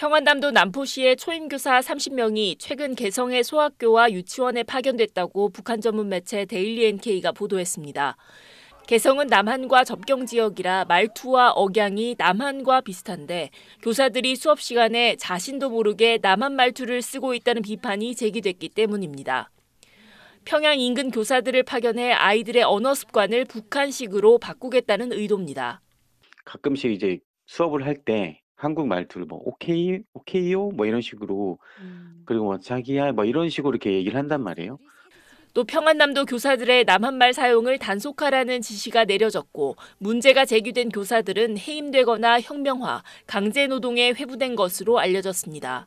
평안남도 남포시의 초임교사 30명이 최근 개성의 소학교와 유치원에 파견됐다고 북한 전문 매체 데일리 NK가 보도했습니다. 개성은 남한과 접경 지역이라 말투와 억양이 남한과 비슷한데 교사들이 수업 시간에 자신도 모르게 남한 말투를 쓰고 있다는 비판이 제기됐기 때문입니다. 평양 인근 교사들을 파견해 아이들의 언어 습관을 북한식으로 바꾸겠다는 의도입니다. 가끔씩 이제 수업을 할때 한국 말투로 뭐 "오케이, 오케이요?" 뭐 이런 식으로 음. 그리고 뭐 "자기야." 뭐 이런 식으로 이렇게 얘기를 한단 말이에요. 또 평안남도 교사들의 남한말 사용을 단속하라는 지시가 내려졌고 문제가 제기된 교사들은 해임되거나 혁명화, 강제노동에 회부된 것으로 알려졌습니다.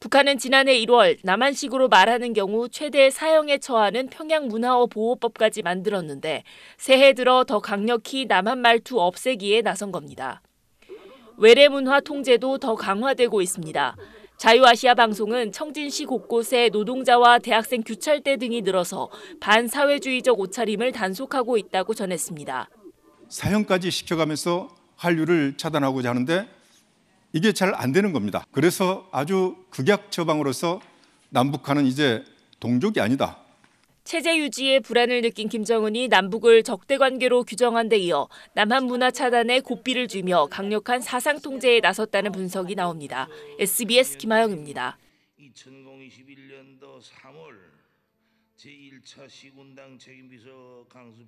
북한은 지난해 1월 남한식으로 말하는 경우 최대 사형에 처하는 평양문화어 보호법까지 만들었는데 새해 들어 더 강력히 남한 말투 없애기에 나선 겁니다. 외래 문화 통제도 더 강화되고 있습니다. 자유아시아 방송은 청진시 곳곳에 노동자와 대학생 규찰대 등이 늘어서 반사회주의적 옷차림을 단속하고 있다고 전했습니다. 사형까지 시켜가면서 한류를 차단하고자 하는데 이게 잘 안 되는 겁니다. 그래서 아주 극약 처방으로서 남북한은 이제 동족이 아니다. 체제 유지에 불안을 느낀 김정은이 남북을 적대 관계로 규정한 데 이어 남한 문화 차단에 고삐를 주며 강력한 사상 통제에 나섰다는 분석이 나옵니다. SBS 김하영입니다. 2021년도 3월 제1차 시군당 책임비서 강수